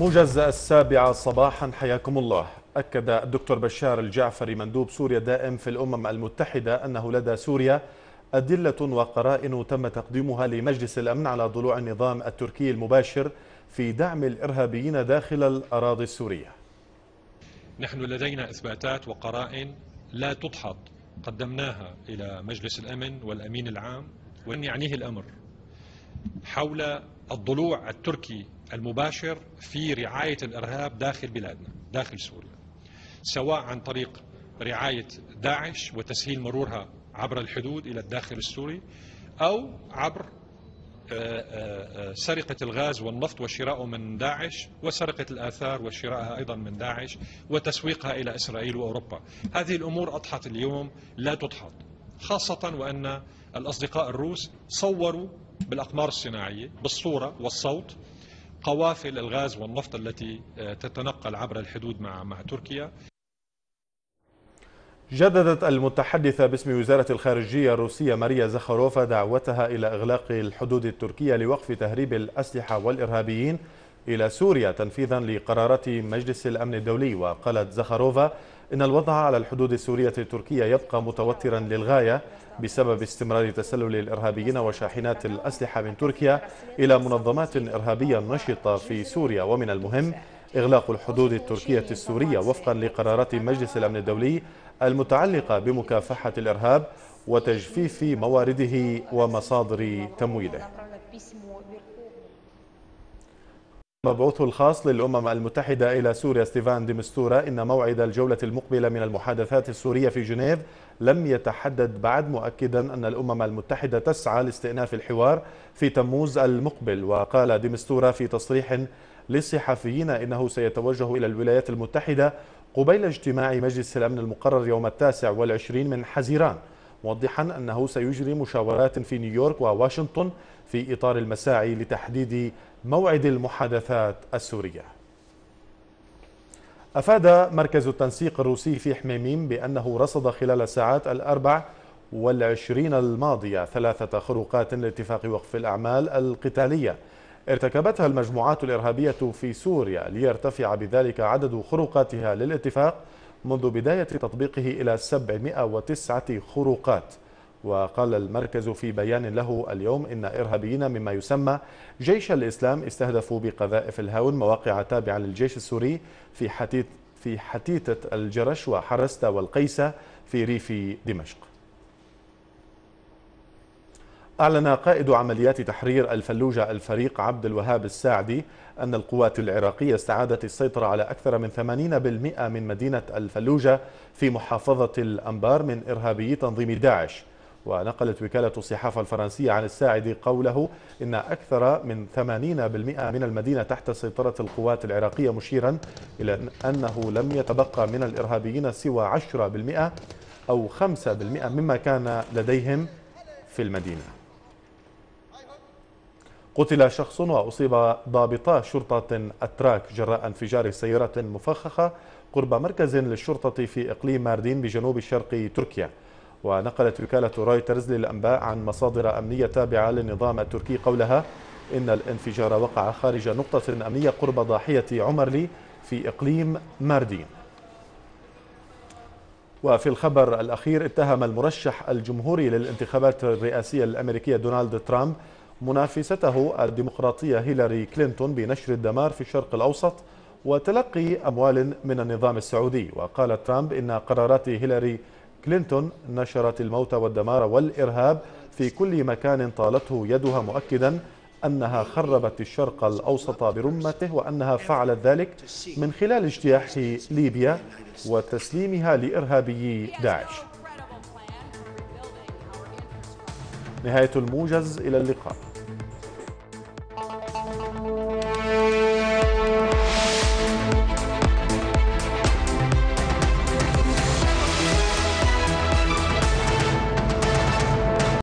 موجز السابعة صباحا حياكم الله أكد الدكتور بشار الجعفري مندوب سوريا دائم في الأمم المتحدة أنه لدى سوريا أدلة وقرائن تم تقديمها لمجلس الأمن على ضلوع النظام التركي المباشر في دعم الإرهابيين داخل الأراضي السورية نحن لدينا إثباتات وقرائن لا تدحض قدمناها إلى مجلس الأمن والأمين العام وإن يعنيه الأمر حول الضلوع التركي المباشر في رعاية الإرهاب داخل بلادنا داخل سوريا سواء عن طريق رعاية داعش وتسهيل مرورها عبر الحدود إلى الداخل السوري أو عبر آه، آه، آه، سرقة الغاز والنفط وشراءه من داعش وسرقة الآثار وشرائها أيضا من داعش وتسويقها إلى إسرائيل وأوروبا هذه الأمور أضحت اليوم لا تضحط خاصة وأن الأصدقاء الروس صوروا بالأقمار الصناعية بالصورة والصوت قوافل الغاز والنفط التي آه، تتنقل عبر الحدود مع مع تركيا جددت المتحدثة باسم وزارة الخارجية الروسية ماريا زخاروفا دعوتها إلى إغلاق الحدود التركية لوقف تهريب الأسلحة والإرهابيين إلى سوريا تنفيذا لقرارات مجلس الأمن الدولي وقالت زخاروفا إن الوضع على الحدود السورية التركية يبقى متوترا للغاية بسبب استمرار تسلل الإرهابيين وشاحنات الأسلحة من تركيا إلى منظمات إرهابية نشطة في سوريا ومن المهم إغلاق الحدود التركية السورية وفقا لقرارات مجلس الأمن الدولي المتعلقة بمكافحة الإرهاب وتجفيف موارده ومصادر تمويله مبعوث الخاص للأمم المتحدة إلى سوريا ستيفان ديمستورا إن موعد الجولة المقبلة من المحادثات السورية في جنيف لم يتحدد بعد مؤكدا أن الأمم المتحدة تسعى لاستئناف الحوار في تموز المقبل وقال ديمستورا في تصريح للصحفيين إنه سيتوجه إلى الولايات المتحدة قبيل اجتماع مجلس الأمن المقرر يوم التاسع والعشرين من حزيران موضحا أنه سيجري مشاورات في نيويورك وواشنطن في إطار المساعي لتحديد موعد المحادثات السورية أفاد مركز التنسيق الروسي في حميميم بأنه رصد خلال الساعات الأربع والعشرين الماضية ثلاثة خروقات لاتفاق وقف الأعمال القتالية ارتكبتها المجموعات الإرهابية في سوريا ليرتفع بذلك عدد خروقاتها للاتفاق منذ بداية تطبيقه إلى 709 خروقات وقال المركز في بيان له اليوم إن إرهابيين مما يسمى جيش الإسلام استهدفوا بقذائف الهاون مواقع تابعة للجيش السوري في في حتيتة الجرش وحرستا والقيسة في ريف دمشق أعلن قائد عمليات تحرير الفلوجة الفريق عبد الوهاب الساعدي أن القوات العراقية استعادت السيطرة على أكثر من 80% من مدينة الفلوجة في محافظة الأنبار من إرهابي تنظيم داعش ونقلت وكالة الصحافة الفرنسية عن الساعدي قوله إن أكثر من 80% من المدينة تحت سيطرة القوات العراقية مشيرا إلى أنه لم يتبقى من الإرهابيين سوى 10% أو 5% مما كان لديهم في المدينه قتل شخص وأصيب ضابطا شرطة أتراك جراء انفجار سيارة مفخخة قرب مركز للشرطة في إقليم ماردين بجنوب شرق تركيا ونقلت وكالة رويترز للأنباء عن مصادر أمنية تابعة للنظام التركي قولها إن الانفجار وقع خارج نقطة أمنية قرب ضاحية عمرلي في إقليم ماردين وفي الخبر الأخير اتهم المرشح الجمهوري للانتخابات الرئاسية الأمريكية دونالد ترامب منافسته الديمقراطية هيلاري كلينتون بنشر الدمار في الشرق الأوسط وتلقي أموال من النظام السعودي وقال ترامب إن قرارات هيلاري كلينتون نشرت الموت والدمار والإرهاب في كل مكان طالته يدها مؤكدا أنها خربت الشرق الأوسط برمته وأنها فعلت ذلك من خلال اجتياح ليبيا وتسليمها لإرهابي داعش نهاية الموجز إلى اللقاء